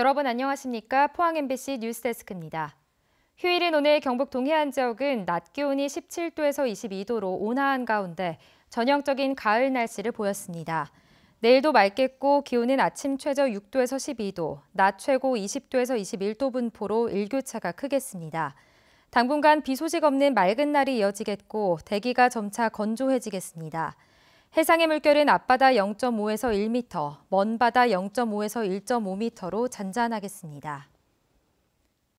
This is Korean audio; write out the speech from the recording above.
여러분 안녕하십니까? 포항 MBC 뉴스데스크입니다. 휴일인 오늘 경북 동해안 지역은 낮 기온이 17도에서 22도로 온화한 가운데 전형적인 가을 날씨를 보였습니다. 내일도 맑겠고 기온은 아침 최저 6도에서 12도, 낮 최고 20도에서 21도 분포로 일교차가 크겠습니다. 당분간 비 소식 없는 맑은 날이 이어지겠고 대기가 점차 건조해지겠습니다. 해상의 물결은 앞바다 0.5에서 1m, 먼바다 0.5에서 1.5m로 잔잔하겠습니다.